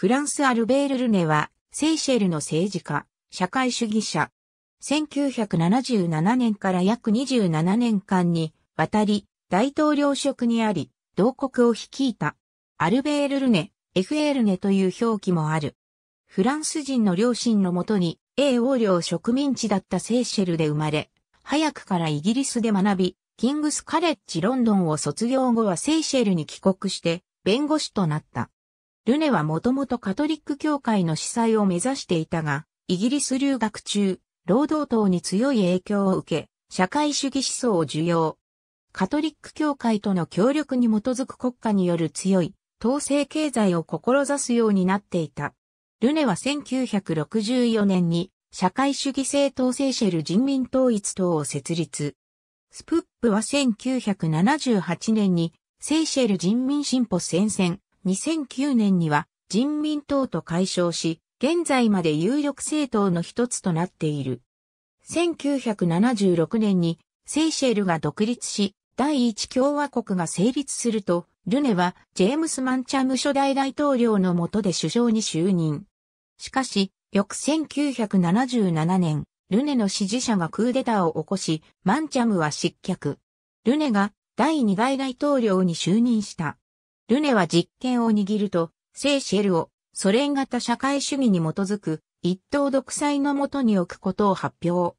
フランス・アルベール・ルネは、セイシェルの政治家、社会主義者。1977年から約27年間に、渡り、大統領職にあり、同国を率いた。アルベール・ルネ、エフエールネという表記もある。フランス人の両親のもとに、英王領植民地だったセイシェルで生まれ、早くからイギリスで学び、キングスカレッジロンドンを卒業後はセイシェルに帰国して、弁護士となった。ルネはもともとカトリック教会の司祭を目指していたが、イギリス留学中、労働党に強い影響を受け、社会主義思想を受容。カトリック教会との協力に基づく国家による強い統制経済を志すようになっていた。ルネは1964年に社会主義政党セーシェル人民統一党を設立。スプップは1978年にセーシェル人民進歩戦線2009年には人民党と解消し、現在まで有力政党の一つとなっている。1976年にセイシェルが独立し、第一共和国が成立すると、ルネはジェームス・マンチャム初代大統領の下で首相に就任。しかし、翌1977年、ルネの支持者がクーデターを起こし、マンチャムは失脚。ルネが第二代大統領に就任した。ルネは実権を握ると、セーシェルをソ連型社会主義に基づく一党独裁のもとに置くことを発表。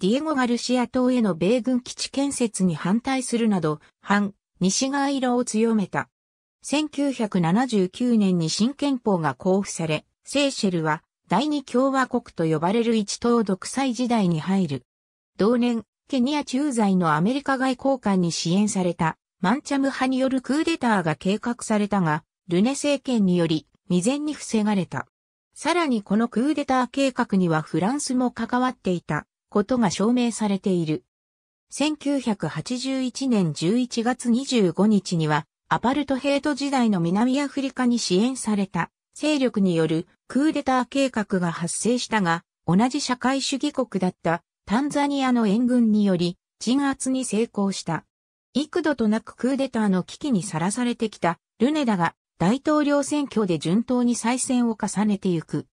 ディエゴ・ガルシア島への米軍基地建設に反対するなど、反、西側色を強めた。1979年に新憲法が公布され、セーシェルは第二共和国と呼ばれる一党独裁時代に入る。同年、ケニア駐在のアメリカ外交官に支援されたマンチャム派によるクーデターが計画されたが、ルネ政権により未然に防がれた。さらにこのクーデター計画にはフランスも関わっていたことが証明されている。1981年11月25日には、アパルトヘイト時代の南アフリカに支援された勢力によるクーデター計画が発生したが、同じ社会主義国だったタンザニアの援軍により鎮圧に成功した。幾度となくクーデターの危機にさらされてきたルネダが大統領選挙で順当に再選を重ねてゆく。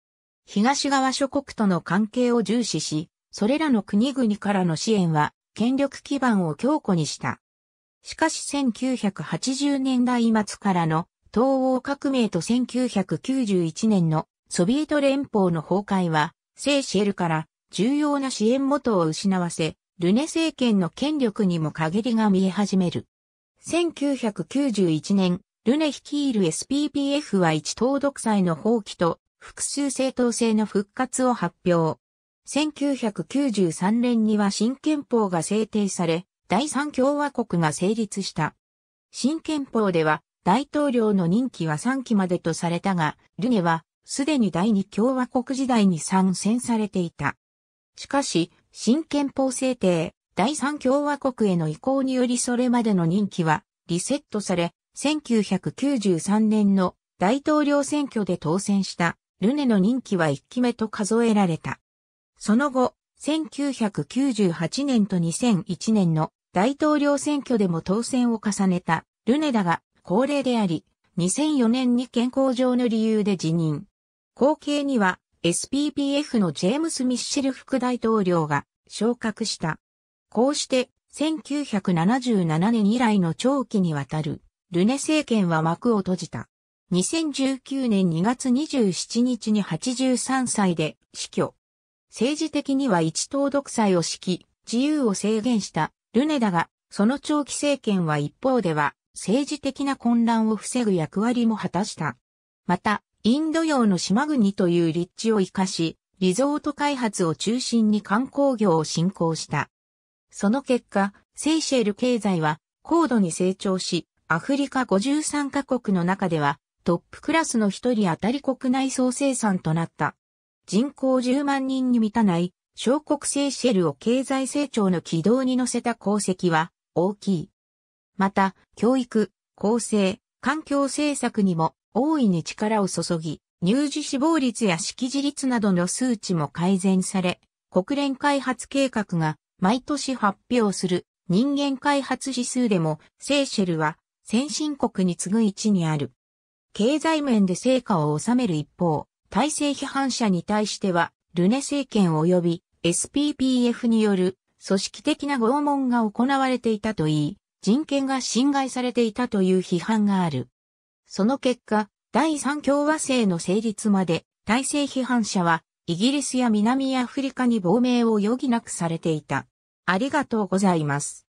東側諸国との関係を重視し、それらの国々からの支援は権力基盤を強固にした。しかし1980年代末からの東欧革命と1991年のソビエト連邦の崩壊は、聖シェルから重要な支援元を失わせ、ルネ政権の権力にも限りが見え始める。1991年、ルネ率いる SPPF は一党独裁の放棄と複数政党制の復活を発表。1993年には新憲法が制定され、第三共和国が成立した。新憲法では大統領の任期は3期までとされたが、ルネはすでに第二共和国時代に参戦されていた。しかし、新憲法制定、第三共和国への移行によりそれまでの任期はリセットされ、1993年の大統領選挙で当選したルネの任期は1期目と数えられた。その後、1998年と2001年の大統領選挙でも当選を重ねたルネだが高齢であり、2004年に健康上の理由で辞任。後継には SPPF のジェームス・ミッシェル副大統領が昇格した。こうして、1977年以来の長期にわたる、ルネ政権は幕を閉じた。2019年2月27日に83歳で死去。政治的には一党独裁を敷き、自由を制限したルネだが、その長期政権は一方では、政治的な混乱を防ぐ役割も果たした。また、インド洋の島国という立地を活かし、リゾート開発を中心に観光業を振興した。その結果、セイシェル経済は高度に成長し、アフリカ53カ国の中ではトップクラスの一人当たり国内総生産となった。人口10万人に満たない小国セイシェルを経済成長の軌道に乗せた功績は大きい。また、教育、構成、環境政策にも大いに力を注ぎ、乳児死亡率や識字率などの数値も改善され、国連開発計画が毎年発表する人間開発指数でもセーシェルは先進国に次ぐ位置にある。経済面で成果を収める一方、体制批判者に対してはルネ政権及び SPPF による組織的な拷問が行われていたといい、人権が侵害されていたという批判がある。その結果、第三共和制の成立まで、体制批判者は、イギリスや南アフリカに亡命を余儀なくされていた。ありがとうございます。